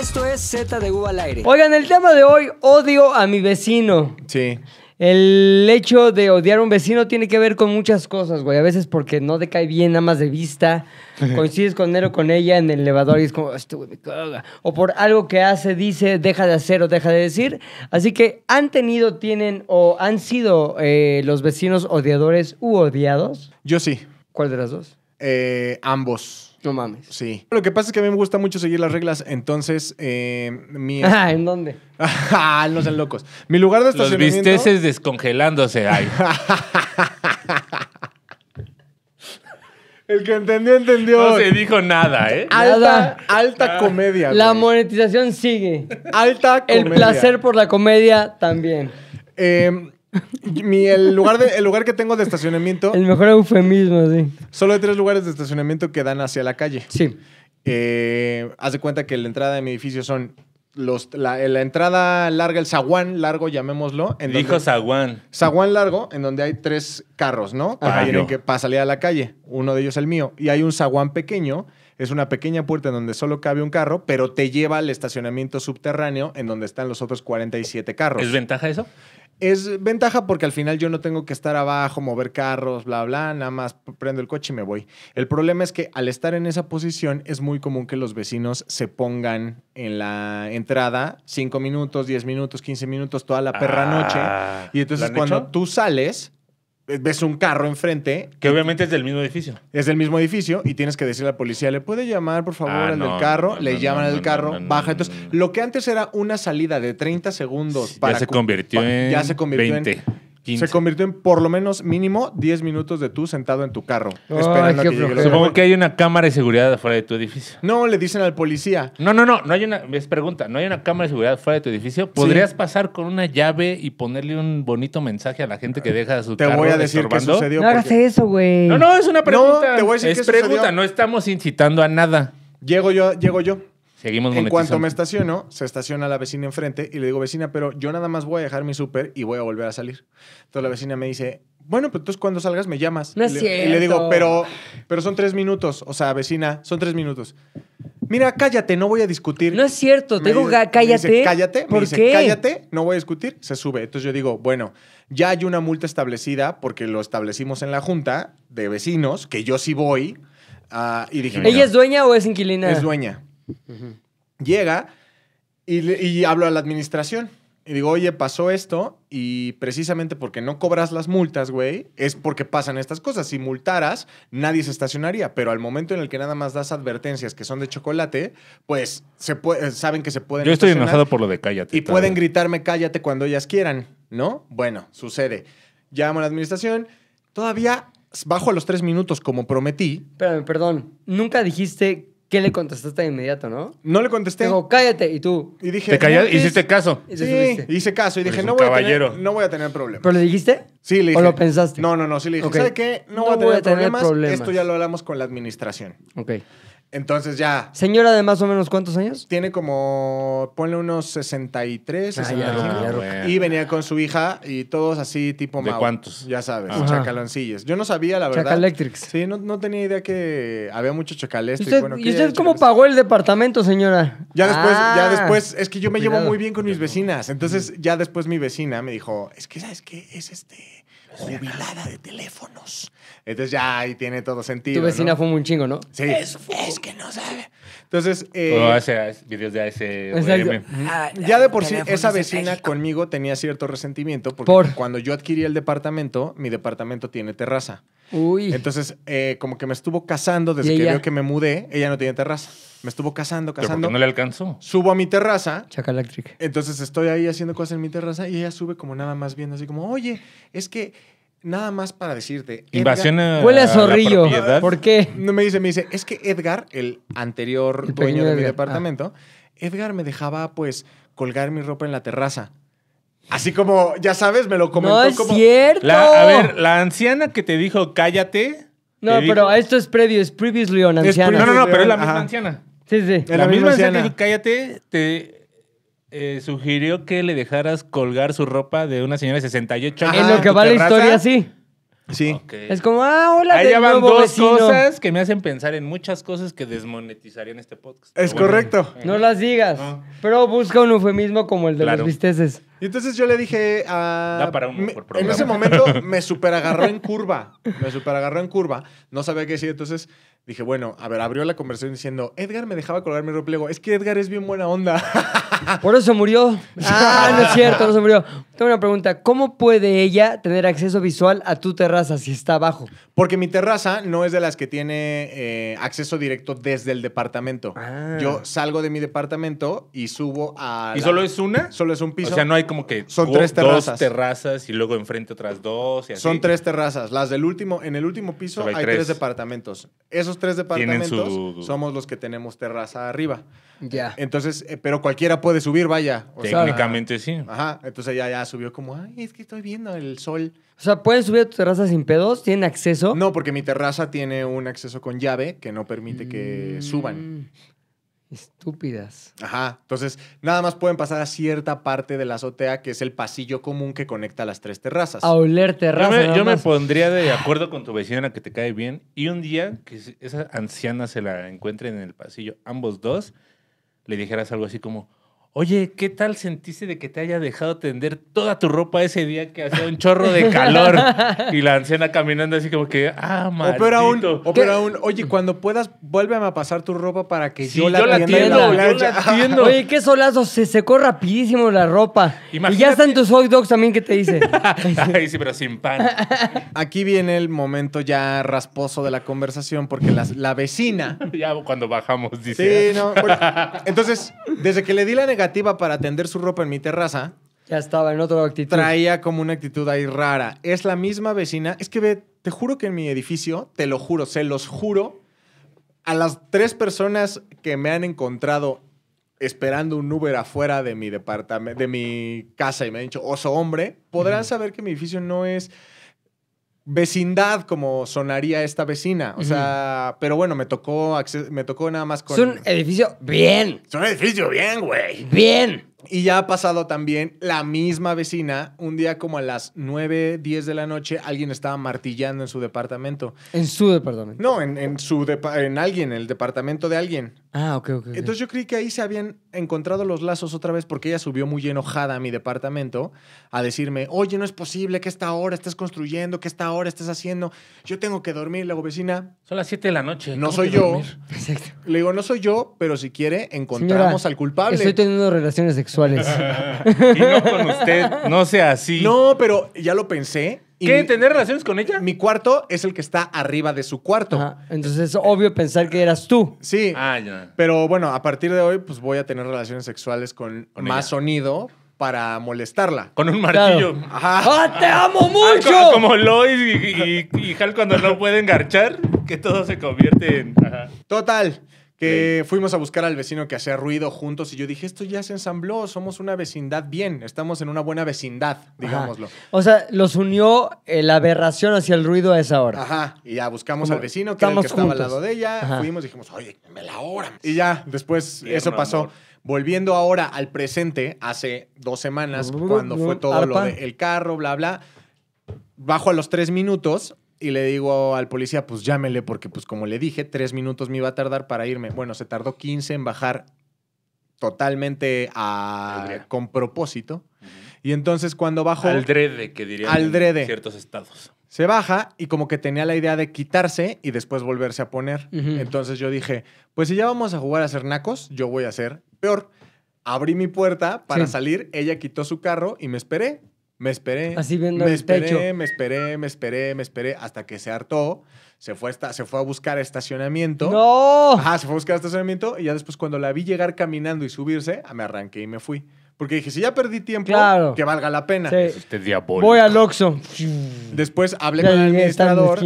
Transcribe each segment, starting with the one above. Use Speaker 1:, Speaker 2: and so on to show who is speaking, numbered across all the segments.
Speaker 1: Esto es Z de U al aire. Oigan, el tema de hoy, odio a mi vecino. Sí. El hecho de odiar a un vecino tiene que ver con muchas cosas, güey. A veces porque no te cae bien, nada más de vista. Coincides con él o con ella en el elevador y es como, ah, este caga. O por algo que hace, dice, deja de hacer o deja de decir. Así que, ¿han tenido, tienen o han sido eh, los vecinos odiadores u odiados? Yo sí. ¿Cuál de las
Speaker 2: dos? Eh, ambos. No mames. Sí. Lo que pasa es que a mí me gusta mucho seguir las reglas, entonces
Speaker 3: eh, mi... ¿en dónde? Ah, no sean locos. Mi lugar de estacionamiento... Los bisteces descongelándose ahí. El que entendió,
Speaker 2: entendió.
Speaker 1: No se dijo
Speaker 3: nada, ¿eh?
Speaker 2: Alta,
Speaker 1: alta ah. comedia. La monetización sigue. Alta comedia. El placer por la comedia también. Eh, el, lugar lugar que tengo de estacionamiento. El mejor eufemismo, sí. Solo
Speaker 2: hay tres lugares de estacionamiento que dan hacia la calle. Sí. Eh, haz de cuenta que la entrada de mi edificio son los, la, entrada larga, el zaguán largo, llamémoslo. En Dijo
Speaker 3: zaguán.
Speaker 2: Zaguán largo, en donde hay tres carros, ¿no? Para, que, para salir a la calle. Uno de ellos el mío. Y hay un zaguán pequeño. Es una pequeña puerta en donde solo cabe un carro, pero te lleva al estacionamiento subterráneo en donde están los otros 47 carros. ¿Es ventaja eso? es ventaja porque al final yo no tengo que estar abajo, mover carros, bla, bla, nada más prendo el coche y me voy. El problema es que al estar en esa posición es muy común que los vecinos se pongan en la entrada 5 minutos, 10 minutos, 15 minutos, toda la perra noche. Ah, y entonces cuando tú sales, eh, ves un carro enfrente.
Speaker 3: Que obviamente es del mismo edificio.
Speaker 2: Es del mismo edificio y tienes que decirle a la policía, ¿le puede llamar, por favor, en ah, al del carro? le llaman al carro, baja. Entonces, lo que antes era una salida de 30 segundos para... Ya se convirtió en... Ya se convirtió 20. Se convirtió en por lo menos mínimo 10 minutos de tú sentado en tu carro. esperando que Supongo
Speaker 3: que hay una cámara de seguridad afuera de tu edificio. No, le dicen al policía. No, no, no, no hay una. Es pregunta, ¿no hay una cámara de seguridad afuera de tu edificio? ¿Podrías pasar con una llave y ponerle un bonito mensaje a la gente que deja su te carro? Te voy a decir qué sucedió. No hagas
Speaker 1: eso, güey. No, no, es una pregunta. No, es pregunta,
Speaker 3: no estamos incitando a nada. Llego yo, llego yo. En cuanto me
Speaker 2: estaciono, se estaciona la vecina enfrente y le digo, vecina, pero yo nada más voy a dejar mi súper y voy a volver a salir. Entonces la vecina me dice, bueno, pues entonces cuando salgas me llamas. No es le, cierto. y le digo, pero, pero son tres minutos. O sea, vecina, son tres minutos. Mira, cállate, no voy a discutir. No es
Speaker 1: cierto, te digo, cállate. cállate, cállate,
Speaker 2: no voy a discutir, se sube. Entonces yo digo, bueno, ya hay una multa establecida porque lo establecimos en la junta de vecinos, que yo sí voy. Ah, y dije, ¿Ella es dueña o
Speaker 1: es inquilina? Es dueña.
Speaker 2: Llega y, hablo a la administración. Y digo, oye, pasó esto y precisamente porque no cobras las multas, güey, es porque pasan estas cosas. Si multaras, nadie se estacionaría, pero al momento en el que nada más das advertencias que son de chocolate, pues se eh, saben que se pueden... Yo estoy enojado por lo de cállate. Y pueden gritarme cállate cuando ellas quieran, ¿no? Bueno, sucede. Llamo a la administración, todavía bajo a los tres minutos como prometí.
Speaker 1: perdón, nunca dijiste ¿Qué le contestaste de inmediato, no? No le contesté. Digo, cállate. Y tú. Y ¿Te callaste? ¿Hiciste caso? sí, hice caso. Y dije, no voy, a tener, no voy a tener problemas. ¿Pero le dijiste? Sí, le dije. ¿O lo pensaste? No, no, no. Sí le dije. ¿sabes qué? No, voy a tener, problemas. Esto ya
Speaker 2: lo hablamos con la administración. Ok. Entonces ya.
Speaker 1: Señora de más o menos cuántos años? Tiene
Speaker 2: como, ponle unos 63, 65. Ah, y venía con su hija y todos así tipo ¿De cuántos? Ya sabes, chacaloncillas. Yo no sabía, la verdad. Chacalectrics. Sí, no, tenía idea que había mucho chacalestre. ¿Y usted,
Speaker 1: cómo pagó el departamento, señora? Ya después, ya ah. después, es que yo me llevo muy bien
Speaker 2: con mis vecinas. Entonces ya después mi vecina me dijo, es que, ¿sabes qué? Es este jubilada de teléfonos. Entonces ya ahí tiene todo sentido. Tu vecina fue un chingo, ¿no? Sí. Es, que no sabe.
Speaker 3: Entonces. Eh, videos de ese ah, Ya de por sí, esa
Speaker 2: vecina conmigo tenía cierto resentimiento porque cuando yo adquirí el departamento, mi departamento tiene terraza. Uy. Entonces, eh, como que me estuvo casando desde que vio que me mudé, ella no tiene terraza. Me estuvo casando, casando. ¿Pero no le alcanzó? Subo a mi terraza.
Speaker 3: Chaca electric.
Speaker 2: Entonces estoy ahí haciendo cosas en mi terraza y ella sube como nada más viendo así como, oye, es que nada más para decirte. Invasión Edgar, a, Huele a zorrillo. ¿Por qué? No me dice, me dice, es que Edgar, el anterior dueño de mi ah. departamento, Edgar me dejaba pues colgar mi ropa en la terraza. Así como, ya sabes, me lo
Speaker 1: comentó no es como... cierto. a ver,
Speaker 3: la anciana que te dijo cállate. No, pero esto
Speaker 1: es previo, es previously on anciana. no, no, no, pero es la misma anciana. Sí, sí. La, la misma, anciana que dijo cállate,
Speaker 3: te eh, sugirió que le dejaras colgar su ropa de una señora de 68 años. en lo que va la historia, sí. Sí.
Speaker 1: Es como, ah, hola, Ahí van dos cosas
Speaker 3: que me hacen pensar en muchas cosas que desmonetizarían este podcast. Es correcto.
Speaker 1: No las digas. Pero busca un eufemismo como el de las los
Speaker 3: y entonces yo le dije a.
Speaker 1: en ese momento me super agarró en
Speaker 2: curva. Me super agarró en curva. No sabía qué decir. Entonces dije, bueno, a ver, abrió la conversación diciendo: Edgar me dejaba colgar mi replego. Es que Edgar es bien buena
Speaker 1: onda. Por eso murió. Ah, no es cierto, no se murió. Tengo una pregunta. ¿Cómo puede ella tener acceso visual a tu terraza si está abajo? Porque mi terraza no es de las que
Speaker 2: tiene eh, acceso directo desde el departamento. Ah. Yo salgo de mi departamento y subo a. ¿Y solo
Speaker 3: es una? Solo es un piso. O sea, no hay como que son tres terrazas. Dos terrazas y luego enfrente otras dos. Son tres
Speaker 2: terrazas. Las del último, en el último piso hay, tres. departamentos. Esos tres departamentos somos los que tenemos terraza arriba. Ya. Entonces, eh, pero cualquiera puede subir, vaya. Técnicamente sí. Ajá. Entonces ya, ya subió como, ay, es que estoy viendo el sol. O sea, ¿pueden subir a tu terraza sin pedos? ¿Tienen acceso? No, porque mi terraza tiene un acceso con llave que no permite que mm. suban.
Speaker 1: Estúpidas.
Speaker 2: Ajá. Entonces, nada más pueden pasar a cierta parte de la azotea, que es el pasillo común que conecta las tres
Speaker 3: terrazas. A oler terrazas. Yo, me, pondría de acuerdo con tu vecina que te cae bien y un día que esa anciana se la encuentre en el pasillo, ambos dos, le dijeras algo así como, Oye, ¿qué tal sentiste de que te haya dejado tender toda tu ropa ese día que hacía un chorro de calor? y la anciana caminando así como que, ah, mal. O pero
Speaker 2: aún, oye, cuando puedas, vuélveme a pasar tu ropa para que yo, la yo la Oye,
Speaker 1: qué solazo, se secó rapidísimo la ropa. Y ya están tus hot dogs también, ¿qué te dice? sí, pero sin pan.
Speaker 2: Aquí viene el momento ya rasposo de la conversación porque la vecina... ya cuando bajamos, dice. Sí, no. entonces, desde que le di la negación para tender su ropa en mi terraza. Ya estaba en otra actitud. Traía como una actitud ahí rara. Es la misma vecina. Es que ve, te juro que en mi edificio, te lo juro, se los juro, a las tres personas que me han encontrado esperando un Uber afuera de mi departamento, de mi casa y me han dicho, oso hombre, podrán saber que mi edificio no es vecindad como sonaría esta vecina. O sea, pero bueno, me tocó, me tocó nada más con... Es un edificio bien. Es un edificio bien, güey. Bien. Y ya ha pasado también la misma vecina, un día como a las 9, 10 de la noche, alguien estaba martillando en su departamento.
Speaker 1: ¿En su departamento?
Speaker 2: No, en, en su en alguien, en el departamento de alguien. Ah, ok, ok. Entonces yo creí que ahí se habían encontrado los lazos otra vez porque ella subió muy enojada a mi departamento a decirme, oye, no es posible que esta hora estés construyendo, que esta hora estés haciendo, yo tengo que dormir, la vecina.
Speaker 3: Son las
Speaker 1: 7 de la
Speaker 2: noche. No soy yo. Le digo, no soy yo, pero si quiere, encontramos al culpable. Estoy
Speaker 1: teniendo relaciones sexuales. y no
Speaker 2: con usted, no sea así. No, pero ya lo pensé ¿Qué? ¿Tener relaciones con ella? Mi cuarto es el que está arriba de su cuarto.
Speaker 1: Entonces es obvio pensar que eras tú.
Speaker 2: Sí. Ah, ya. Pero bueno, a partir de hoy, pues voy a tener relaciones sexuales con, más sonido para molestarla. Con un martillo. Ajá. ¡Ah,
Speaker 3: te amo ah, mucho! como, Lois y, Hal cuando no pueden garchar, que todo se convierte en.
Speaker 2: Total fuimos a buscar al vecino que hacía ruido juntos y yo dije, esto ya se ensambló, somos una vecindad bien, estamos en una buena vecindad, digámoslo.
Speaker 1: O sea, los unió eh, la aberración hacia el ruido a esa hora. Ajá, y ya buscamos al vecino que, estaba al lado de ella, fuimos
Speaker 2: y dijimos, oye, me la hora.
Speaker 1: Y ya, después eso pasó. Volviendo
Speaker 2: ahora al presente, hace dos semanas, cuando fue todo lo del carro, bla, bla, bajo a los tres minutos y le digo al policía, pues llámele, porque pues como le dije, tres minutos me iba a tardar para irme. Bueno, se tardó 15 en bajar totalmente con propósito. Y entonces cuando bajó... Al
Speaker 3: drede, que diría al drede. en ciertos estados.
Speaker 2: Se baja y como que tenía la idea de quitarse y después volverse a poner. Entonces yo dije, pues si ya vamos a jugar a ser nacos, yo voy a ser peor. Abrí mi puerta para salir, ella quitó su carro y me esperé. Me esperé. Así me esperé, me esperé, me esperé, me esperé, hasta que se hartó. Se fue, a, se fue a buscar estacionamiento. ¡No! Ajá, se fue a buscar estacionamiento y ya después cuando la vi llegar caminando y subirse, ah, me arranqué y me fui. Porque dije, si ya perdí tiempo, que valga la pena. Sí. este diabólico. Voy al Oxxo. Después hablé con el administrador,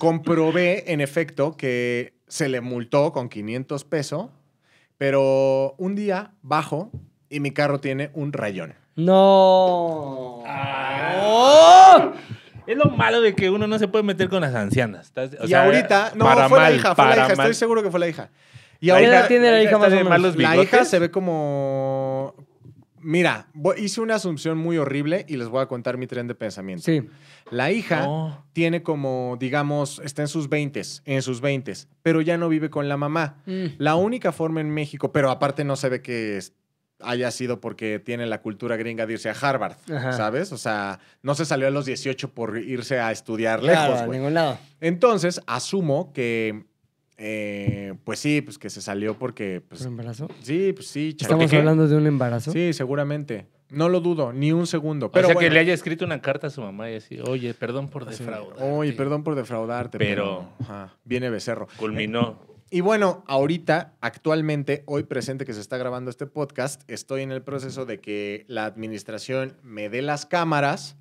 Speaker 2: comprobé, en efecto, que se le multó con 500 pesos, pero un día bajo y mi carro tiene un rayón.
Speaker 1: No. Ah.
Speaker 3: Oh. Es lo malo de que uno no se puede meter con las ancianas. y ahorita, no, fue la hija, fue la hija, estoy
Speaker 2: seguro que fue la hija. Y ahora la tiene la hija, más La hija se ve como Mira, hice una asunción muy horrible y les voy a contar mi tren de pensamiento. Sí. La hija oh. tiene como, digamos, está en sus 20, en sus 20, pero ya no vive con la mamá. Mm. La única forma en México, pero aparte no se ve que haya sido porque tiene la cultura gringa de irse a Harvard, ¿sabes? O sea, no se salió a los 18 por irse a estudiar lejos. Claro, ningún lado. Entonces, asumo que eh, pues sí, pues que se salió porque. ¿Un pues embarazo? Sí, pues sí. ¿Estamos hablando de un embarazo? Sí, seguramente. No lo dudo, ni un segundo. Pero o sea, que le haya
Speaker 3: escrito una carta a su mamá y así, oye, perdón por defraudarte. Oye, perdón por defraudarte. Pero, viene Becerro. Culminó.
Speaker 2: Y bueno, ahorita, actualmente, hoy presente que se está grabando este podcast, estoy en el proceso de que la administración me dé las cámaras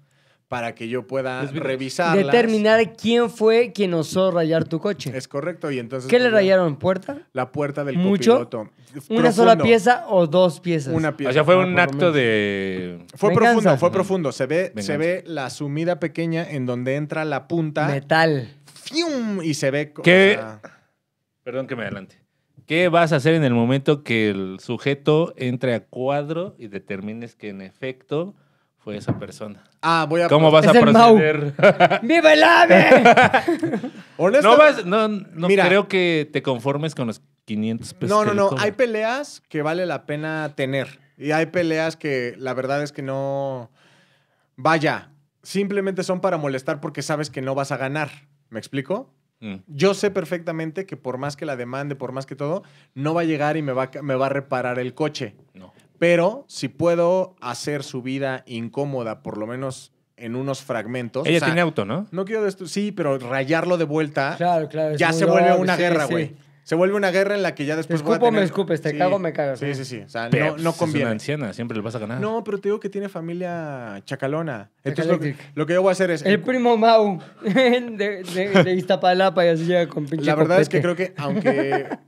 Speaker 2: para que yo pueda revisar Determinar
Speaker 1: quién fue quien osó rayar tu coche. Es correcto. Y entonces. ¿Qué pues, le rayaron? ¿Puerta? La puerta del copiloto. ¿Una sola pieza o dos piezas? Una pieza. O sea,
Speaker 3: fue un acto de. Fue profundo, fue profundo. Se ve, se ve la
Speaker 2: sumida pequeña en donde entra la punta. Metal. ¡Fium! Y se ve. ¿Qué?
Speaker 3: Perdón que me adelante. ¿Qué vas a hacer en el momento que el sujeto entre a cuadro y determines que en efecto fue esa persona?
Speaker 1: Ah, voy a ¿Cómo
Speaker 3: vas a proceder? ¡Viva el no, no, creo que te conformes con los 500 pesos. No, no, no. Hay
Speaker 2: peleas que vale la pena tener. Y hay peleas que la verdad es que no. Vaya, simplemente son para molestar porque sabes que no vas a ganar. ¿Me explico? Mm. Yo sé perfectamente que por más que la demande, por más que todo, no va a llegar y me va, me va a reparar el coche. Pero si puedo hacer su vida incómoda, por lo menos en unos fragmentos. Ella tiene auto, ¿no? No quiero esto. Sí, pero rayarlo de vuelta. Claro, claro. Ya se vuelve una guerra, güey. Se vuelve una guerra en la que ya después. Te escupo, me escupes, te cago, me cago. Sí, sí, sí. O sea, no, conviene. Pues, es una
Speaker 3: anciana, siempre le vas a ganar.
Speaker 2: No, pero te digo que tiene familia chacalona. Entonces, lo que, yo voy a hacer es. El primo Mau de, de, Iztapalapa y así llega con pinche. La verdad es que creo que, aunque.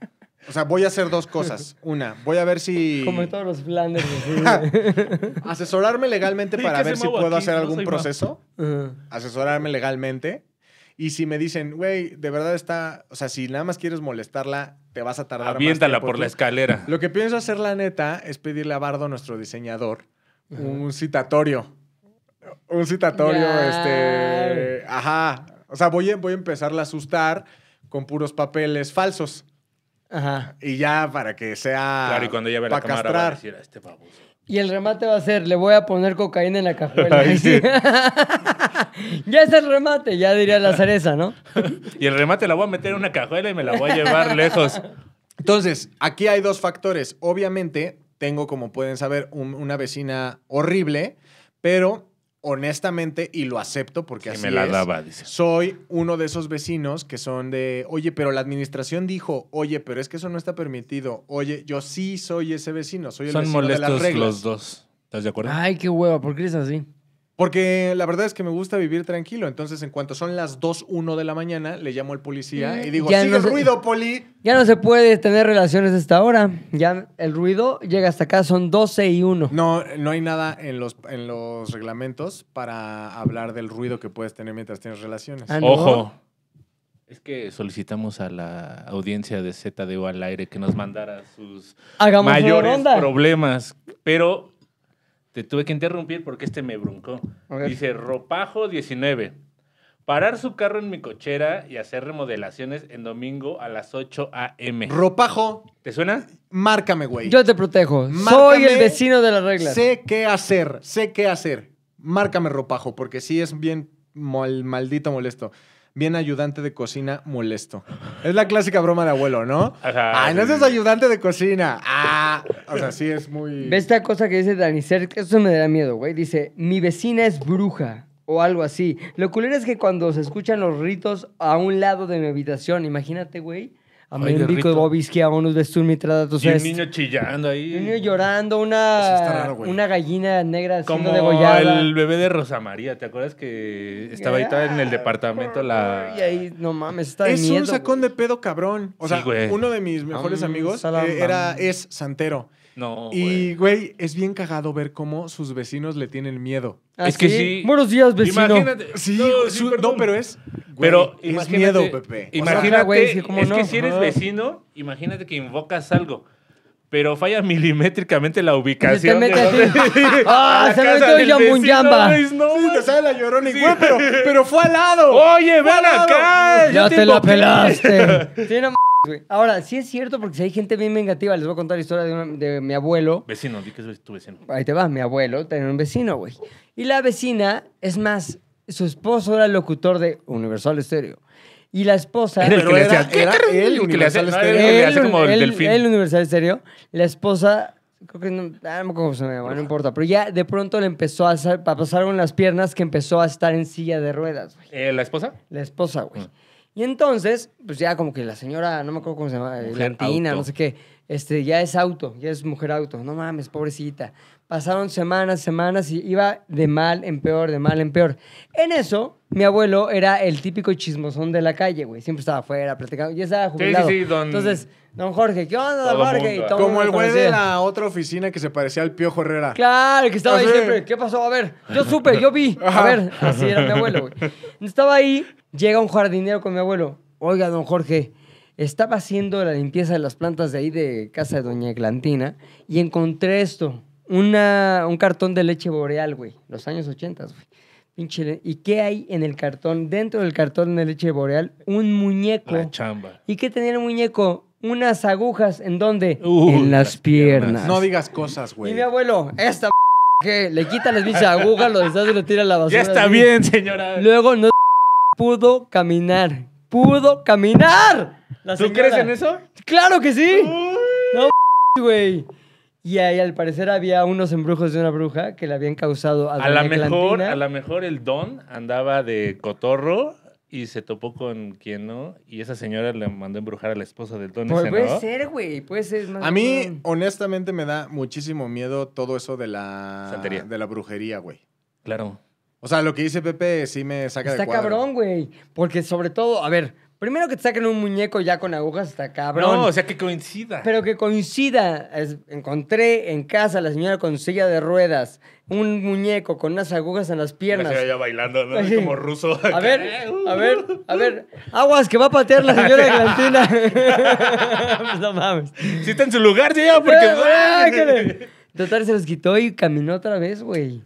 Speaker 2: O sea, voy a hacer dos cosas. Una, voy a ver si. Como en todos los Flanders. Asesorarme legalmente para ver si puedo hacer algún proceso. Asesorarme legalmente y si me dicen, güey, de verdad está, o sea, si nada más quieres molestarla, te vas a tardar. Aviéntala por la escalera. Lo que pienso hacer, la neta, es pedirle a Bardo, nuestro diseñador, un citatorio. Un citatorio, este. Ajá. O sea, voy a, voy a empezar a asustar con puros papeles falsos. Ajá. Y ya para que sea. Claro, y cuando ella la cámara va a
Speaker 3: decir, este
Speaker 1: y el remate va a ser, le voy a poner cocaína en la cajuela. ya es el remate, ya diría la cereza, ¿no?
Speaker 3: y el remate la voy a meter en una cajuela
Speaker 2: y me la voy a llevar lejos. Entonces, aquí hay dos factores. Obviamente, tengo, como pueden saber, una vecina horrible, pero honestamente, y lo acepto porque así es, soy uno de esos vecinos que son de, oye, pero la administración dijo, oye, pero es que eso no está permitido, oye, yo sí soy ese vecino, soy el son vecino de las reglas. los
Speaker 3: dos. ¿Estás de acuerdo?
Speaker 2: Ay, qué hueva, ¿por qué eres así? Porque la verdad es que me gusta vivir tranquilo. Entonces, en cuanto son las 2, 1 de la mañana, le llamo al policía mm, y digo, sigue el ruido, poli.
Speaker 1: Ya no se puede tener relaciones a esta hora. Ya el ruido llega hasta acá, son 12 y 1. No, no hay nada en los, en los reglamentos para hablar
Speaker 2: del ruido que puedes tener mientras tienes relaciones. Ah, Ojo.
Speaker 3: Es que solicitamos a la audiencia de ZDU al aire que nos mandara sus mayores problemas, pero te tuve que interrumpir porque este me bruncó. Dice Ropajo 19. Parar su carro en mi cochera y hacer remodelaciones en domingo a las 8 a.m. Ropajo. ¿Te suena?
Speaker 2: Márcame, güey. Yo te protejo. Soy el vecino de las reglas. Sé qué hacer, sé qué hacer. Márcame ropajo, porque sí es bien maldito molesto. Bien ayudante de cocina molesto. Es la
Speaker 1: clásica broma de abuelo, ¿no?
Speaker 3: Ajá.
Speaker 2: Ay, no seas
Speaker 1: ayudante de cocina
Speaker 2: o sea, sí es
Speaker 1: muy. ¿Ves esta cosa que dice Dani Cerk? Eso me da miedo, güey. Dice: Mi vecina es bruja o algo así. Lo culero es que cuando se escuchan los ritos a un lado de mi habitación, imagínate, güey. Amén, bico de Bobby Esquia, unos Y un niño
Speaker 3: chillando
Speaker 1: ahí. Un niño llorando, una, raro, una gallina negra Como degollada. el
Speaker 3: bebé de Rosa María, ¿te acuerdas que estaba ahí en el departamento la... Y
Speaker 1: ahí, no mames, está de Es un sacón de pedo
Speaker 2: cabrón. O sea, sí, uno de mis mejores ah, amigos eh, era, es santero. No. Y, güey, es bien cagado ver cómo sus vecinos le tienen miedo. ¿Ah, es que sí. Buenos días, vecino. Imagínate.
Speaker 3: Sí, no, pero es. pero es miedo, Pepe. Imagínate, güey, es que si eres vecino, imagínate que invocas algo pero falla milimétricamente la ubicación. Se mete así. ¡Ah! se metió Yamunyamba.
Speaker 2: No, sí, la llorona
Speaker 1: sí. pero, pero fue al lado. Oye, ven acá. Ya te, la pelaste. sí, Ahora, sí es cierto, porque si hay gente bien vengativa, les voy a contar la historia de, mi abuelo. Vecino, di que es tu vecino. Ahí te va, mi abuelo tenía un vecino, güey. Y la vecina, es más, su esposo era locutor de Universal Estéreo. Y la esposa. Era el que le era él el Universal Stereo. le el delfín. el Universal Estéreo. La esposa. Creo que no, ah, no importa. Pero ya de pronto le empezó a, pasar con las piernas que empezó a estar en silla de ruedas,
Speaker 3: eh, ¿La esposa?
Speaker 1: La esposa, güey. Mm. Y entonces, pues ya como que la señora, no me acuerdo cómo se llama, Argentina eh, latina, no sé qué, este, ya es auto, ya es mujer auto. No mames, pobrecita. Pasaron semanas, semanas y iba de mal en peor, de mal en peor. En eso, mi abuelo era el típico chismosón de la calle, güey. Siempre estaba afuera platicando. Ya estaba jubilado. Sí, sí, sí, don... Entonces, don Jorge, ¿qué onda, don Jorge? Como el güey de la
Speaker 2: otra oficina que se parecía al Piojo Herrera.
Speaker 1: Claro, que estaba ah, ahí siempre. ¿Qué pasó? A ver, yo supe, yo vi. A ver, así era mi abuelo, güey. Estaba ahí Llega un jardinero con mi abuelo. Oiga, don Jorge, estaba haciendo la limpieza de las plantas de ahí de casa de doña Eglantina y encontré esto. Una, un cartón de leche boreal, güey. Los años 80, güey. ¿Y qué hay en el cartón? Dentro del cartón de leche boreal, un muñeco. Una chamba. ¿Y qué tenía el muñeco? Unas agujas. ¿En dónde? en las, piernas. No digas cosas, güey. Y mi abuelo, esta que le quita las bichas agujas, lo deshace y lo tira a la basura. Ya está bien, señora. Luego no pudo caminar. ¡Pudo caminar! ¿Tú crees en eso? ¡Claro que sí! Uy. No, güey. Y ahí al parecer había unos embrujos de una bruja que le habían causado a A la mejor, a
Speaker 3: lo mejor el don andaba de cotorro y se topó con quien no. Y esa señora le mandó embrujar a la esposa del don.
Speaker 1: Pues puede ser, güey. Puede ser. a mí,
Speaker 2: honestamente, me da muchísimo miedo todo eso de la, Santería. De la brujería, güey. Claro. O sea, lo que dice
Speaker 1: Pepe sí me saca está de cuadro. Está cabrón, güey. Porque sobre todo, a ver, primero que te saquen un muñeco ya con agujas está cabrón. No, o sea, que
Speaker 3: coincida. Pero
Speaker 1: que coincida. encontré en casa a la señora con silla de ruedas un muñeco con unas agujas en las piernas. ya bailando, ¿no? Como ruso. A ver, uh. a ver, a ver. Aguas, que va a patear la señora Galantina. pues no mames. Sí está en su lugar, ya, porque... Total, se los quitó y caminó otra vez, güey.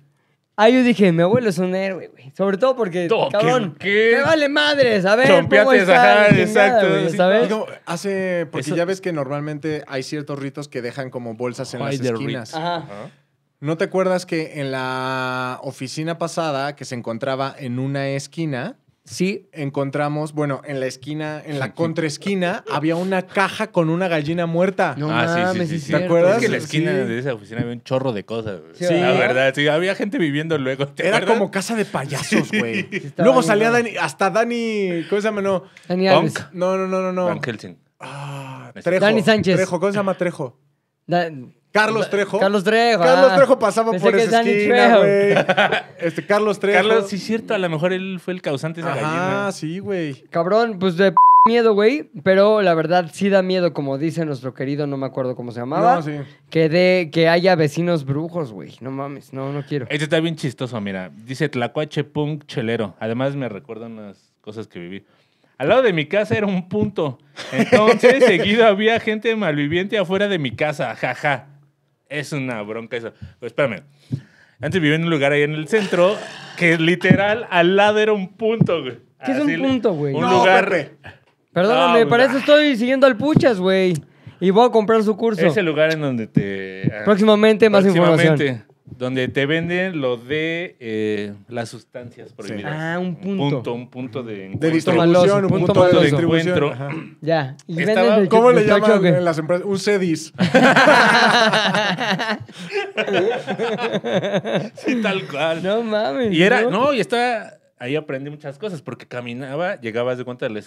Speaker 1: Ahí yo dije, mi abuelo es un héroe, güey. Sobre todo porque, cabrón, me vale madres, a ver, Trompeate, ajá, exacto. Nada, ¿sabes?
Speaker 2: hace, porque ya ves que normalmente hay ciertos ritos que dejan como bolsas en las esquinas. ¿No te acuerdas que en la oficina pasada que se encontraba en una esquina, sí encontramos, bueno, en la esquina, en la contraesquina, había una caja con una gallina muerta. No ah, sí, sí, sí, ¿Te acuerdas? Es que en la esquina de esa
Speaker 3: oficina había un chorro de cosas. Sí, la verdad, sí, había gente viviendo luego. Era como casa de payasos, güey. luego salía Dani,
Speaker 2: hasta Dani, ¿cómo se llama? No. Dani Alves. No, no, no, no, no. Van
Speaker 3: Ah, Trejo. Dani Sánchez. Trejo,
Speaker 2: ¿cómo se llama Trejo? Dani. Carlos Trejo.
Speaker 3: Carlos
Speaker 1: Trejo. Carlos ah. Trejo pasaba por esa esquina, güey.
Speaker 3: Este, Carlos Trejo. Carlos, sí cierto, a lo mejor él fue el causante de esa gallina. Ah,
Speaker 1: sí, güey. Cabrón, pues de miedo, güey, pero la verdad sí da miedo, como dice nuestro querido, no me acuerdo cómo se llamaba. sí. Que de que haya vecinos brujos, güey.
Speaker 3: No mames, no, no quiero. Este está bien chistoso, mira. Dice Tlacuache Punk Chelero. Además me recuerda unas cosas que viví. Al lado de mi casa era un punto. Entonces, seguido había gente malviviente afuera de mi casa, jaja es una bronca eso. espérame. Antes vivía en un lugar ahí en el centro que literal al lado era un punto, güey.
Speaker 1: ¿Qué es un punto, güey? Un lugar. perdón
Speaker 3: Perdóname, parece para
Speaker 1: estoy siguiendo al Puchas, güey. Y voy a comprar su curso. Es el
Speaker 3: lugar en donde te. Próximamente más próximamente donde te venden lo de eh, las sustancias prohibidas. Ah, un punto. Un punto, de distribución, un punto, de, distribución. encuentro. Ya. ¿Cómo le llaman en
Speaker 2: las empresas? Un CEDIS.
Speaker 3: sí, tal cual. No mames. Y era, no, y estaba, ahí aprendí muchas cosas, porque caminaba, llegabas de cuenta de la,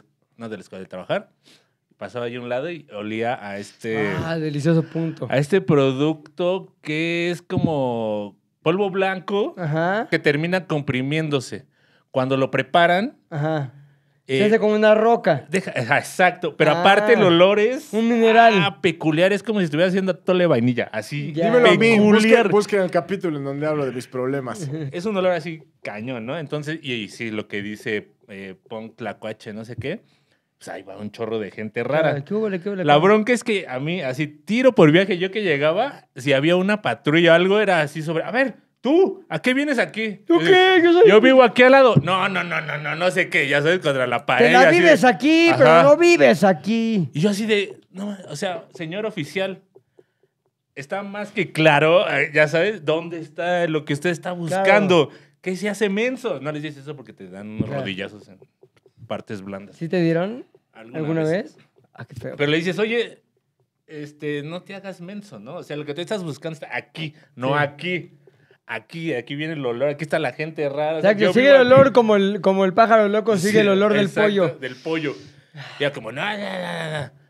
Speaker 3: de la escuela de trabajar, pasaba yo a un lado y olía a este. Ah, delicioso punto. A este producto que es como polvo blanco que termina comprimiéndose. Cuando lo preparan. Ajá. se eh, hace
Speaker 1: como una roca.
Speaker 3: Deja, exacto. Pero ah, aparte el olor es. Un mineral. Ah, peculiar. Es como si estuviera haciendo tole de vainilla. Así. Dímelo peculiar. a mí.
Speaker 2: Busquen, el capítulo en donde hablo de mis problemas.
Speaker 3: es un olor así cañón, ¿no? Entonces, y, sí, lo que dice eh, Pon no sé qué pues ahí va un chorro de gente rara. la bronca es que a mí, así tiro por viaje, yo que llegaba, si había una patrulla o algo, era así sobre, a ver, tú, ¿a qué vienes aquí? ¿Tú qué? Yo, vivo aquí al lado. No, no, no, no, no, no sé qué, ya sabes, contra la pared. Te la vives aquí, pero no
Speaker 1: vives aquí.
Speaker 3: Y yo así de, no, o sea, señor oficial, está más que claro, eh, ya sabes, dónde está lo que usted está buscando. ¿Qué se hace menso? No les dices eso porque te dan unos rodillazos en partes blandas.
Speaker 1: ¿Sí te dieron alguna, vez? Ah, Pero le dices,
Speaker 3: oye, este, no te hagas menso, ¿no? O sea, lo que tú estás buscando está aquí, no aquí. Aquí, aquí viene el olor, aquí está la gente rara. O sea, que sigue el olor
Speaker 1: como el, como el pájaro loco, sigue el olor del pollo.
Speaker 3: Del pollo. Ya como, no,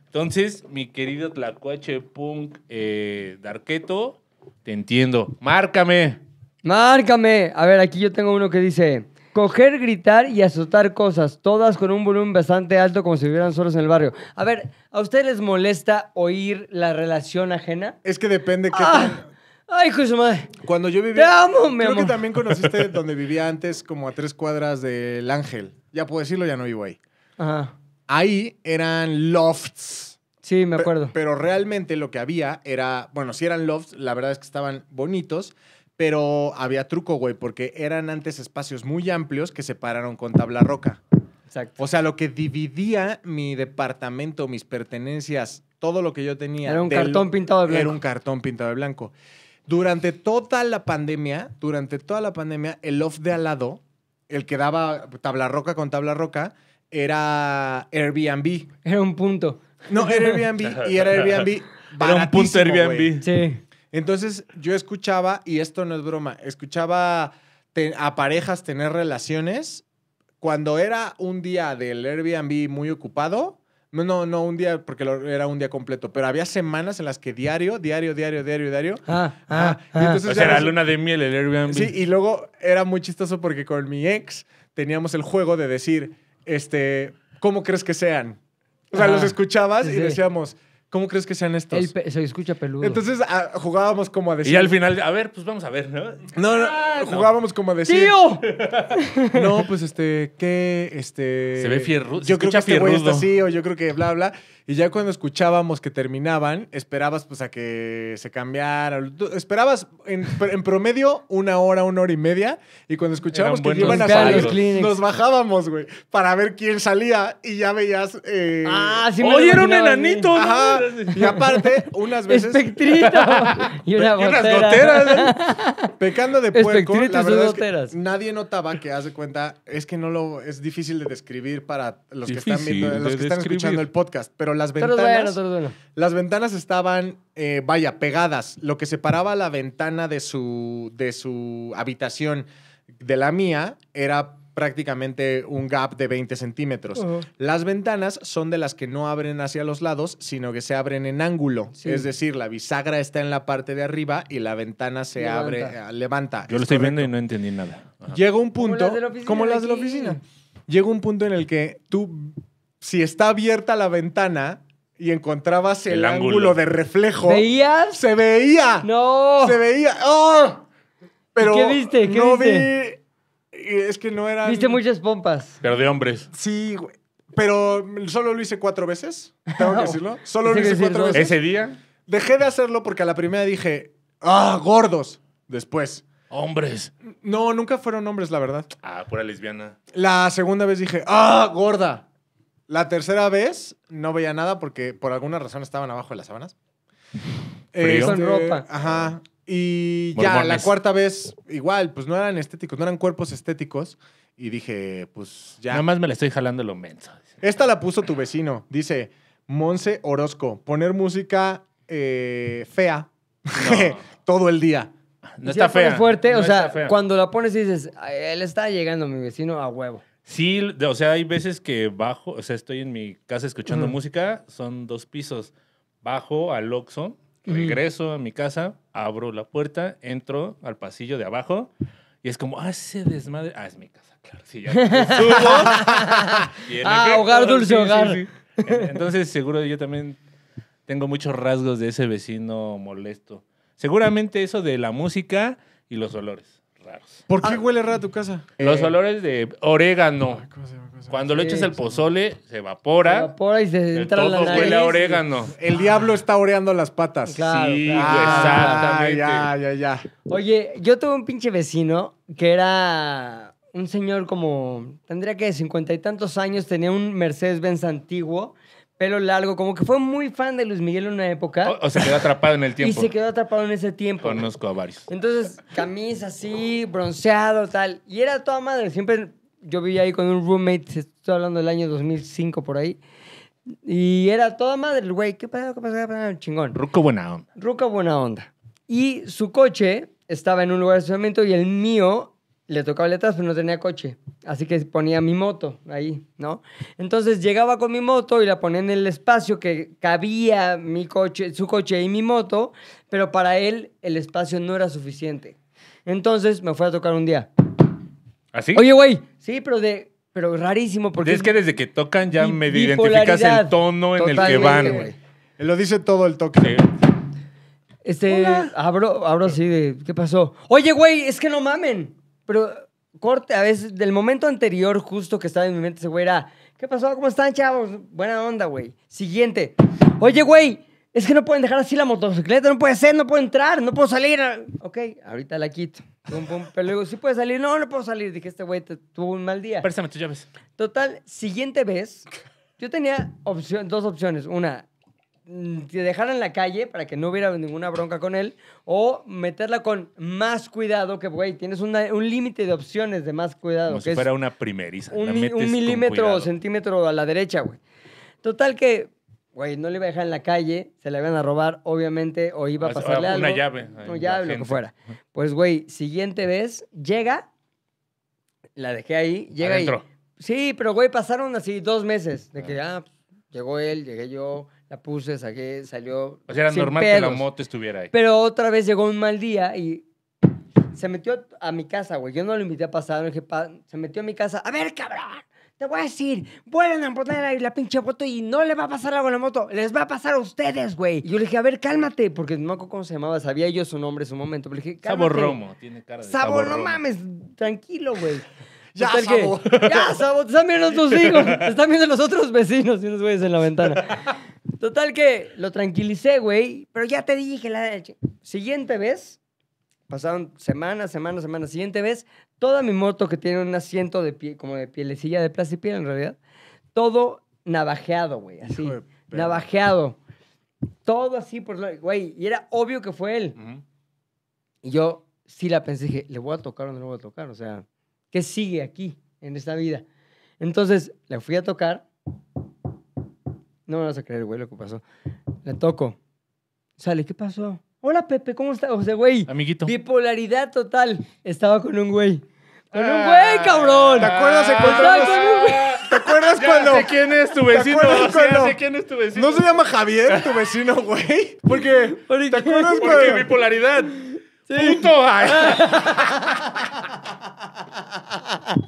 Speaker 3: Entonces, mi querido Tlacuache Punk eh, Darqueto,
Speaker 1: te entiendo. Márcame. Márcame. A ver, aquí yo tengo uno que dice, Coger, gritar y azotar cosas, todas con un volumen bastante alto como si vivieran solos en el barrio. A ver, ¿a ustedes les molesta oír la relación ajena? Es que depende qué ah, ¡Ay, hijo de su madre! Cuando yo vivía. Te Creo que también conociste
Speaker 2: donde vivía antes, como a tres cuadras del Ángel. Ya puedo decirlo, ya no vivo ahí. Ajá. Ahí eran lofts. Sí, me acuerdo. Pero realmente lo que había era, bueno, si eran lofts, la verdad es que estaban bonitos, pero había truco, güey, porque eran antes espacios muy amplios que se pararon con tabla roca. Exacto. O sea, lo que dividía mi departamento, mis pertenencias, todo lo que yo tenía. Era un cartón pintado de blanco. Era un cartón pintado de blanco. Durante toda la pandemia, durante toda la pandemia, el off de al lado, el que daba tabla roca con tabla roca, era Airbnb. Era un punto. No, era Airbnb y era Airbnb. Era un punto Airbnb. Sí. Entonces yo escuchaba, y esto no es broma, escuchaba a parejas tener relaciones cuando era un día del Airbnb muy ocupado. No, no, un día, porque era un día completo, pero había semanas en las que diario, diario, diario, diario, diario. Ah, ah, ah. o sea, era luna de miel el Airbnb. Sí, y luego era muy chistoso porque con mi ex teníamos el juego de decir, este, ¿cómo crees que sean?
Speaker 1: O sea, los escuchabas
Speaker 2: y decíamos, ¿Cómo crees que sean estos? se escucha peludo. Entonces
Speaker 3: ah, jugábamos como a decir. Y al final, a ver, pues vamos a ver, ¿no? No, ah, jugábamos
Speaker 2: como a decir. ¡Tío!
Speaker 3: No,
Speaker 2: pues este, ¿qué? Este. Se ve fierro. Yo creo que este güey
Speaker 3: o yo creo que bla,
Speaker 2: bla. Y ya cuando escuchábamos que terminaban, esperabas pues a que se cambiara. Esperabas en, promedio una hora, una hora y media. Y cuando escuchábamos que iban a salir, nos bajábamos, güey, para ver quién salía. Y ya veías. Eh, ah, sí Oye, era un enanito. Y aparte, unas veces. Espectrito. Y, unas goteras. ¿eh? Pecando de puerco. La verdad es que nadie notaba que hace cuenta. Es que no lo. Es difícil de describir para los que están viendo, los que están escuchando el podcast. Pero las ventanas. Las ventanas estaban, eh, vaya, pegadas. Lo que separaba la ventana de su, de su habitación de la mía era prácticamente un gap de 20 centímetros. Las ventanas son de las que no abren hacia los lados, sino que se abren en ángulo. Es decir, la bisagra está en la parte de arriba y la ventana se abre, eh, levanta. Yo lo
Speaker 3: estoy viendo y no entendí nada.
Speaker 2: Llegó Llega un punto, como las de la oficina, llega un punto en el que tú, si está abierta la ventana, y encontrabas el, ángulo. de reflejo. ¿Veías? Se veía. No. Se veía. ¡Oh!
Speaker 1: Pero ¿Qué viste? ¿Qué no vi
Speaker 2: es que no era. Viste muchas pompas.
Speaker 3: Pero de hombres.
Speaker 2: Sí, Pero solo lo hice cuatro veces. Tengo que decirlo. Solo lo hice cuatro veces. ¿Ese día? Dejé de hacerlo porque a la primera dije, ¡ah, gordos! Después. Hombres. No, nunca fueron hombres, la verdad.
Speaker 3: Ah, pura lesbiana.
Speaker 2: La segunda vez dije, ¡ah, gorda! La tercera vez no veía nada porque por alguna razón estaban abajo de las sábanas. Eh, ropa. Ajá. Y ya la cuarta vez, igual, pues no eran estéticos, no eran cuerpos estéticos. Y
Speaker 3: dije, pues ya. Nada más me la estoy jalando lo menso.
Speaker 2: Esta la puso tu vecino. Dice, Monse Orozco, poner música eh, fea todo el
Speaker 3: día.
Speaker 1: No está fea. fuerte, o sea, cuando la pones dices, él está llegando mi vecino a huevo.
Speaker 3: Sí, o sea, hay veces que bajo, o sea, estoy en mi casa escuchando música, son dos pisos. Bajo al oxo. Regreso a mi casa, abro la puerta, entro al pasillo de abajo y es como, ah, se desmadre. Ah, es mi casa, claro. Sí,
Speaker 1: ya. Subo. ah, hogar dulce, hogar.
Speaker 3: Entonces, seguro yo también tengo muchos rasgos de ese vecino molesto. Seguramente eso de la música y los olores raros. ¿Por qué
Speaker 2: ah. huele raro tu casa?
Speaker 3: Los eh. olores de orégano. ¿cómo se pues, Cuando lo echas el pozole, se evapora. Se evapora y se entra todo la
Speaker 2: huele a orégano.
Speaker 1: El diablo está oreando las patas. sí, exactamente. Ah, ya, ya, Oye, yo tuve un pinche vecino que era un señor como, tendría que de cincuenta y tantos años, tenía un Mercedes-Benz antiguo, pelo largo, como que fue muy fan de Luis Miguel en una época. O, o, se quedó
Speaker 3: atrapado en el tiempo. Y se quedó
Speaker 1: atrapado en ese tiempo.
Speaker 3: Conozco a varios.
Speaker 1: Entonces, camisa así, bronceado, tal. Y era toda madre, siempre yo vivía ahí con un roommate, estoy hablando del año 2005 por ahí. Y era toda madre güey. ¿Qué pasa? ¿Qué pasa? Chingón. Ruco buena onda. Ruco buena onda. Y su coche estaba en un lugar de estacionamiento y el mío le tocaba letras, pero no tenía coche. Así que ponía mi moto ahí, ¿no? Entonces llegaba con mi moto y la ponía en el espacio que cabía mi coche, su coche y mi moto, pero para él el espacio no era suficiente. Entonces me fue a tocar un día.
Speaker 3: ¿Ah, Oye, güey.
Speaker 1: Sí, pero de. Pero rarísimo porque. Es que
Speaker 3: desde que tocan ya me identificas el tono en el que van,
Speaker 1: Lo dice todo el toque. Este. Abro, abro así de. ¿Qué pasó? Oye, güey, es que no mamen. Pero corte, a veces, del momento anterior, justo que estaba en mi mente, ese güey era. ¿Qué pasó? ¿Cómo están, chavos? Buena onda, güey. Siguiente. Oye, güey, es que no pueden dejar así la motocicleta, no puede ser, no puedo entrar, no puedo salir. Ok, ahorita la quito. Pero luego, ¿sí puede salir? No, no puedo salir. Dije, este güey tuvo un mal día. Préstame tus llaves. Total, siguiente vez, yo tenía dos opciones. Una, te mm, dejaran en la calle para que no hubiera ninguna bronca con él, o meterla con más cuidado, que, güey, tienes un límite de opciones de más cuidado. Como que si fuera una
Speaker 3: primeriza. un milímetro o
Speaker 1: centímetro a la derecha, güey. Total que güey, no le iba a dejar en la calle, se la iban a robar, obviamente, o iba a pasarle algo. una Llave, una llave. lo que fuera. Pues, güey, siguiente vez, llega, la dejé ahí, llega Sí, pero, güey, pasaron así dos meses de que, ah. ah, llegó él, llegué yo, la puse, saqué, salió... O sea, era normal que la moto estuviera ahí. Pero otra vez llegó un mal día y se metió a mi casa, güey. Yo no lo invité a pasar, no dije, se metió a mi casa, a ver, cabrón. Te voy a decir, vuelven a poner la pinche moto y no le va a pasar algo a la moto. Les va a pasar a ustedes, güey. Y yo le dije, a ver, cálmate. Porque no me acuerdo cómo se llamaba. Sabía yo su nombre en su momento. Pero le dije, cálmate. Sabor Romo. Tiene cara de sabor. no mames. Tranquilo, güey.
Speaker 3: Ya, Sabo.
Speaker 1: Ya, Sabo. están viendo tus hijos. están viendo los otros vecinos y unos güeyes en la ventana. Total que lo tranquilicé, güey. Pero ya te dije la siguiente vez Pasaron semanas, semanas, semanas. Siguiente vez, toda mi moto que tiene un asiento de pie, como de pielecilla de plástico en realidad, todo navajeado, güey, así. Navajeado. Todo así por la, güey, y era obvio que fue él. Y yo sí la pensé, dije, ¿le voy a tocar o no le voy a tocar? O sea, ¿qué sigue aquí en esta vida? Entonces, le fui a tocar. No me vas a creer, güey, lo que pasó. Le toco. Sale, ¿qué pasó? Hola Pepe, ¿cómo estás? O sea, güey. Amiguito. Bipolaridad total. Estaba con un güey. Con un ah, güey, cabrón. ¿Te acuerdas Estaba con un güey. ¿Te acuerdas cuando? sé quién es tu vecino. sé quién
Speaker 3: es tu vecino. ¿No se llama
Speaker 2: Javier, tu vecino, güey? Porque. ¿Te acuerdas Porque mi bipolaridad.
Speaker 1: Puto.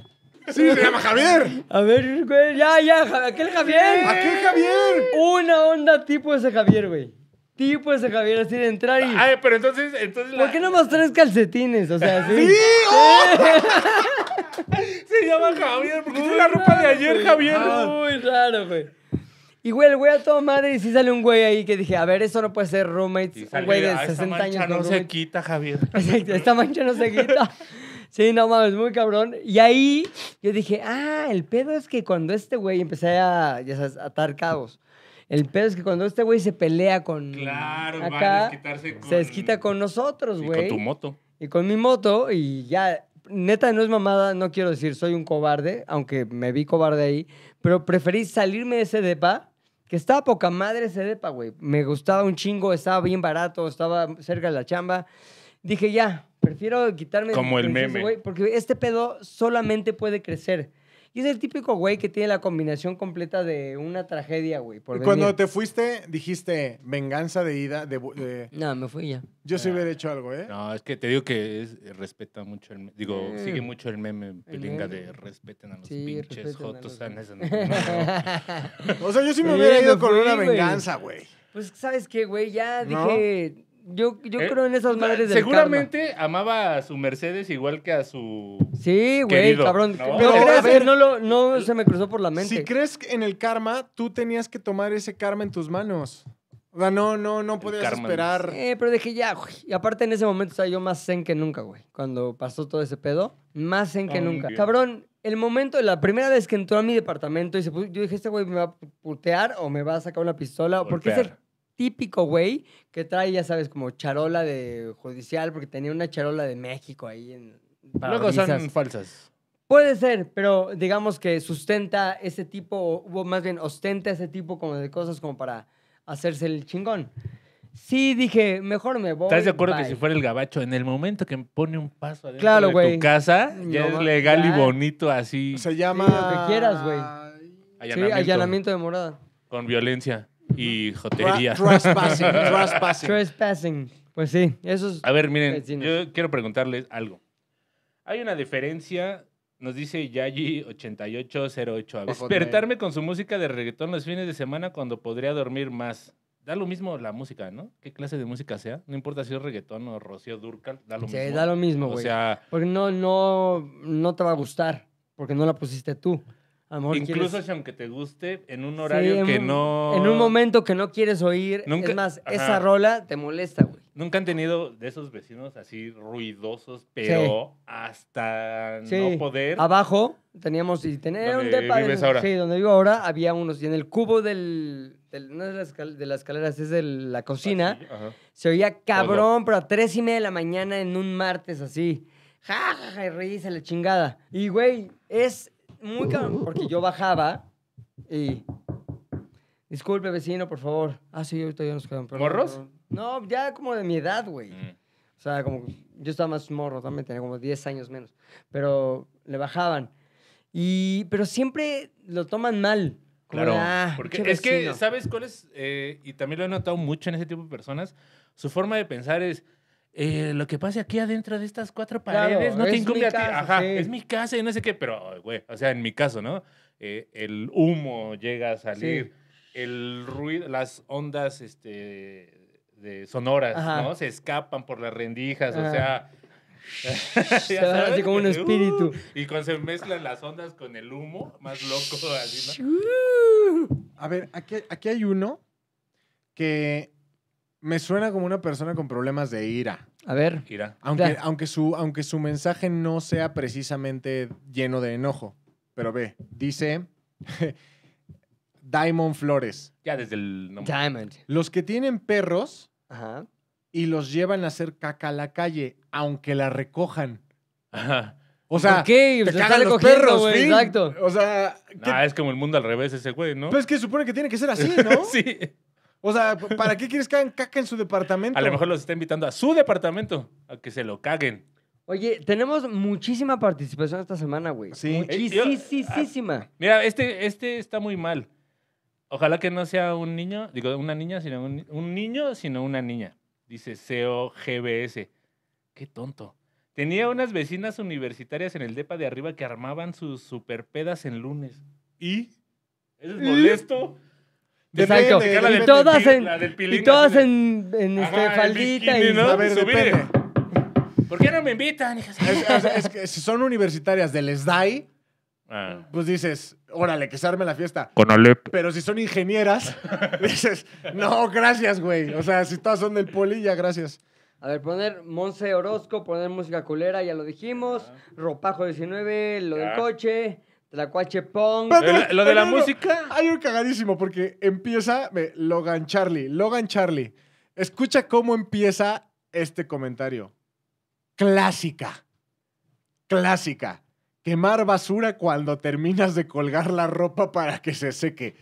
Speaker 1: Sí, se llama Javier. A ver, güey. Ya, ya. Aquel Javier. Aquel Javier. Una onda tipo ese Javier, güey pues, a Javier así de entrar y. Ah, ay, pero entonces. entonces ¿Por qué no tres calcetines? O sea, sí. ¡Sí! ¡Oh! Se llama Javier, porque es la ropa de ayer, Javier. Ah, muy raro, güey. Y güey, el güey a toda madre y sí sale un güey ahí que dije, a ver, eso no puede ser roommates. güey de 60 ah, años. Esta mancha no se quita, Javier. Exacto, esta mancha no se quita. Sí, no mames, muy cabrón. Y ahí yo dije, ah, el pedo es que cuando este güey empecé a, ya sabes, atar cabos. El pedo es que cuando este güey se pelea con. Claro, Se desquita con nosotros, güey. Y con tu moto. Y con mi moto, y ya. Neta, no es mamada, no quiero decir soy un cobarde, aunque me vi cobarde ahí, pero preferí salirme de ese depa, que estaba poca madre ese depa, güey. Me gustaba un chingo, estaba bien barato, estaba cerca de la chamba. Dije, ya, prefiero quitarme. Como el meme. porque este pedo solamente puede crecer. Y es el típico güey que tiene la combinación completa de una tragedia, güey. y cuando te
Speaker 2: fuiste, dijiste venganza de ida. No, me fui ya. Yo sí ah. hubiera hecho algo, ¿eh?
Speaker 3: No, es que te digo que respeta mucho el. Digo, sigue mucho el meme pelinga de respeten a los pinches jotos. o sea, yo sí me hubiera ido con una venganza, güey.
Speaker 1: Pues, ¿sabes qué, güey? Ya dije. Yo, eh, creo en esas madres del Seguramente
Speaker 3: amaba a su Mercedes igual que a su. Sí, güey, cabrón. Pero ¿No no, se me cruzó por la
Speaker 2: mente. Si crees en el karma, tú tenías que tomar ese karma en tus
Speaker 1: manos. O sea, no, no, no podías esperar. Eh, pero dije ya, güey. Y aparte en ese momento estaba yo más zen que nunca, güey. Cuando pasó todo ese pedo, más zen que nunca. Cabrón, el momento, la primera vez que entró a mi departamento y se puso, yo dije, este güey me va a putear o me va a sacar una pistola. ¿Por Porque es típico güey que trae, ya sabes, como charola de judicial, porque tenía una charola de México ahí en. Para Luego son
Speaker 3: falsas.
Speaker 1: Puede ser, pero digamos que sustenta ese tipo, o más bien ostenta ese tipo como de cosas como para hacerse el chingón. Sí, dije, mejor me voy. ¿Estás de acuerdo que si
Speaker 3: fuera el gabacho, en el momento que pone un paso adentro claro, de tu casa, ya es legal y bonito así? Se llama... lo que quieras,
Speaker 1: güey. Sí, allanamiento de morada.
Speaker 3: Con violencia y jotería. Trespassing.
Speaker 1: Trespassing. Pues sí,
Speaker 3: eso es. A ver, miren, yo quiero preguntarles algo. Hay una diferencia, nos dice Yayi8808. Despertarme con su música de reggaetón los fines de semana cuando podría dormir más. Da lo mismo la música, ¿no? ¿Qué clase de música sea? No importa si es reggaetón o Rocío Durcal, da lo mismo. Sí, da lo mismo, güey. O sea...
Speaker 1: Porque no, no, no te va a gustar, porque no la pusiste tú. Incluso si
Speaker 3: aunque te guste, en un horario que no... En un momento
Speaker 1: que no quieres oír, es más, esa
Speaker 3: rola te molesta, güey. Nunca han tenido de esos vecinos así ruidosos, pero hasta no poder... Abajo
Speaker 1: teníamos... Y tener un depa ahora. Sí, donde vivo ahora, había unos... Y en el cubo del... no es de las, escaleras, es de la cocina. Ah, se oía cabrón, pero a tres y media de la mañana en un martes así. Ja, ja, ja, y risa la chingada. Y, güey, es muy cabrón, porque yo bajaba y... Disculpe, vecino, por favor. Ah, sí, ahorita ya nos quedan. ¿Morros? No, ya como de mi edad, güey. Mm. O sea, como... Yo estaba más morro también, tenía como 10 años menos. Pero le bajaban. Y, pero siempre lo toman mal. claro, ah, porque es que,
Speaker 3: ¿sabes cuál es? Eh, y también lo he notado mucho en ese tipo de personas. Su forma de pensar es, eh, lo que pase aquí adentro de estas cuatro paredes no te incumbe a ti. Ajá, es mi casa y no sé qué, pero, güey, o sea, en mi caso, ¿no? Eh, el humo llega a salir, el ruido, las ondas este, de sonoras, ¿no? Se escapan por las rendijas, o sea. Se sabes, así como un espíritu. Uh, y cuando se mezclan las ondas con el humo, más loco, así,
Speaker 2: ¿no? A ver, aquí, aquí hay uno que me suena como una persona con problemas de ira.
Speaker 1: A ver. Ira. Aunque,
Speaker 2: su, aunque su mensaje no sea precisamente lleno de enojo. Pero ve, dice Diamond Flores.
Speaker 3: Ya desde el nombre.
Speaker 2: Diamond. Los que tienen perros y los llevan a hacer caca a la calle, aunque la recojan.
Speaker 3: Ajá. O sea, ¿qué? Pues te cagan los perros, güey. Exacto. O sea, es como el mundo al revés ese güey, ¿no? Pues
Speaker 2: es que supone que tiene que ser así, ¿no? sí. O sea, ¿para qué quieres que hagan caca en su departamento? A lo mejor
Speaker 3: los está invitando a su departamento a que
Speaker 1: se lo caguen. Oye, tenemos muchísima participación esta semana, güey. Sí. Muchísima. Ah, mira, este,
Speaker 3: este está muy mal.
Speaker 1: Ojalá que no sea un niño, digo,
Speaker 3: una niña, sino un, un niño, sino una niña. Dice COGBS. Qué tonto. Tenía unas vecinas universitarias en el depa de arriba que armaban sus superpedas en lunes. ¿Y? ¿Eso es molesto? Exacto. Depende, y, todas en, todas
Speaker 1: en, en este, faldita. y... ¿no? ¿eh?
Speaker 3: ¿Por qué no me invitan?
Speaker 2: si son universitarias del SDAI, dai ah. pues dices, órale, que se arme la fiesta. Con Alep. Pero si son ingenieras, dices, no, gracias, güey. O sea, si todas son del poli, ya gracias.
Speaker 1: A ver, poner Monse Orozco, poner música culera, ya lo dijimos. Ah. Ropajo 19, lo del coche. La Lo, lo de la música.
Speaker 2: Hay un cagadísimo porque empieza Logan Charlie. Logan Charlie. Escucha cómo empieza este comentario. Clásica. Clásica. Quemar basura cuando terminas de colgar la ropa para que se seque.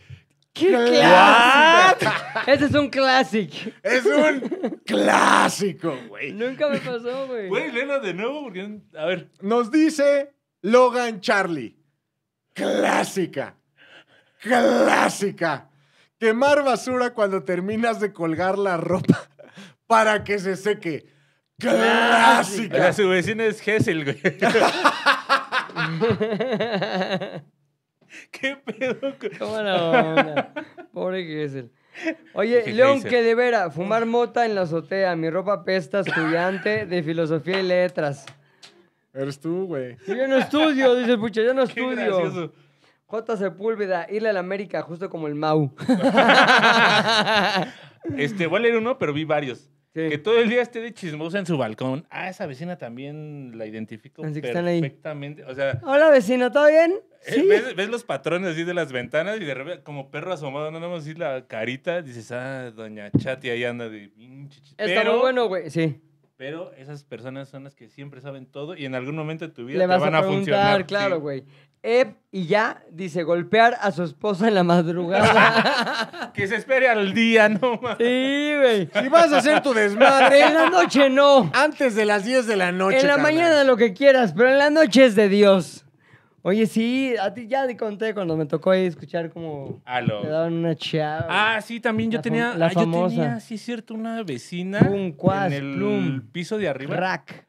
Speaker 1: ¿Qué clásico? Ese es
Speaker 2: un clásico.
Speaker 1: Es un
Speaker 2: clásico,
Speaker 1: güey. Nunca me pasó,
Speaker 3: güey. Güey, Lena, de nuevo porque...
Speaker 2: A ver. Nos dice Logan Charlie clásica, clásica. Quemar basura cuando terminas de colgar la ropa para que se seque. Clásica.
Speaker 3: su vecina es Hessel, güey.
Speaker 1: ¿Qué pedo? ¿Cómo la Pobre Gessel. Oye, León, que de vera, fumar mota en la azotea, mi ropa pesta, estudiante de filosofía y letras. Eres tú, güey. yo no estudio, dice el pucha, yo no estudio. J. Sepúlveda, irle a la América, justo como el Mau.
Speaker 3: Este, voy a leer uno, pero vi varios. Que todo el día esté de chismosa en su balcón.
Speaker 1: Ah, esa vecina
Speaker 3: también la identifico perfectamente. O sea,
Speaker 1: Hola, vecino, ¿todo bien?
Speaker 3: Eh, ves, los patrones así de las ventanas y de repente, como perro asomado, no nomás así la carita, dices, ah, doña Chati ahí anda de pinche Está muy bueno, güey. Sí. Pero esas personas son las que siempre saben todo y en algún momento de tu vida te van a, funcionar. claro, güey.
Speaker 1: y ya dice golpear a su esposa en la madrugada. que se espere al día, no más. Sí, güey. Si vas a hacer tu desmadre. En la noche no. Antes de las
Speaker 3: 10 de la noche. En la mañana
Speaker 1: lo que quieras, pero en la noche es de Dios. Oye, sí, a ti ya te conté cuando me tocó ahí escuchar como daban una chava.
Speaker 3: Ah, sí, también yo tenía, ah, la yo tenía, sí cierto, una vecina un en el piso de arriba. Rack.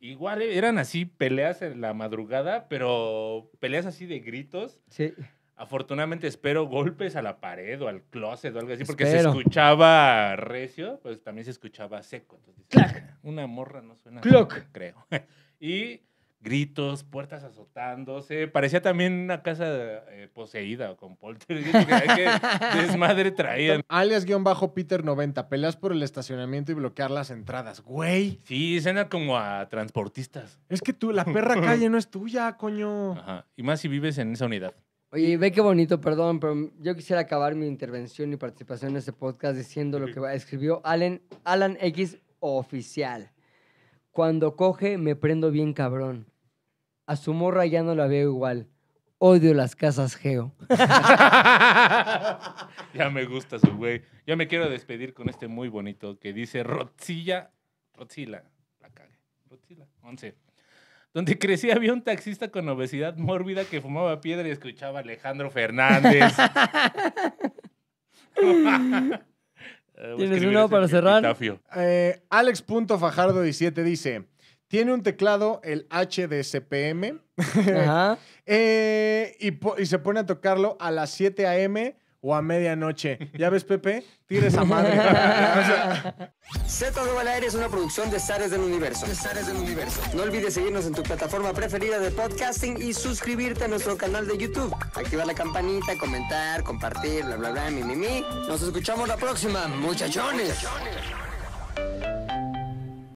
Speaker 3: Igual eh, eran así peleas en la madrugada, pero peleas así de gritos. Sí. Afortunadamente espero golpes a la pared o al closet o algo así, porque se escuchaba recio, pues también se escuchaba seco. Entonces, Una morra no suena. Clock, Creo. y gritos, puertas azotándose. Parecía también una casa eh, poseída con poltergeist. que desmadre traían.
Speaker 2: Alias-Peter90. Peleas por el estacionamiento y bloquear las entradas. Güey.
Speaker 3: Sí, suena como a transportistas.
Speaker 1: Es que tú, la perra calle no es tuya, coño.
Speaker 3: Ajá. Y más si vives en esa unidad.
Speaker 1: Oye, ve qué bonito, perdón, pero yo quisiera acabar mi intervención y participación en este podcast diciendo lo que escribió Alan X oficial. Cuando coge, me prendo bien cabrón a su morra ya no la veo igual. Odio las casas geo.
Speaker 3: ya me gusta su güey. Yo me quiero despedir con este muy bonito que dice Rotzilla, Rotzila, la cague, Rotzila, once. Donde crecí había un taxista con obesidad mórbida que fumaba piedra y escuchaba Alejandro Fernández. Ah, ¿Tienes uno para cerrar?
Speaker 2: Eh, Alex.fajardo17 dice: tiene un teclado, el HDSPM Ajá. Eh, y, se pone a tocarlo a las 7 a.m. o a medianoche. ¿Ya ves, Pepe? Tira
Speaker 1: esa madre. Z2 al aire es una producción de Zares del Universo. del Universo. No olvides seguirnos en tu plataforma preferida de podcasting y suscribirte a nuestro canal de YouTube. Activar la campanita, comentar, compartir, bla, bla, bla, mi, mi, mi. Nos escuchamos la próxima, muchachones.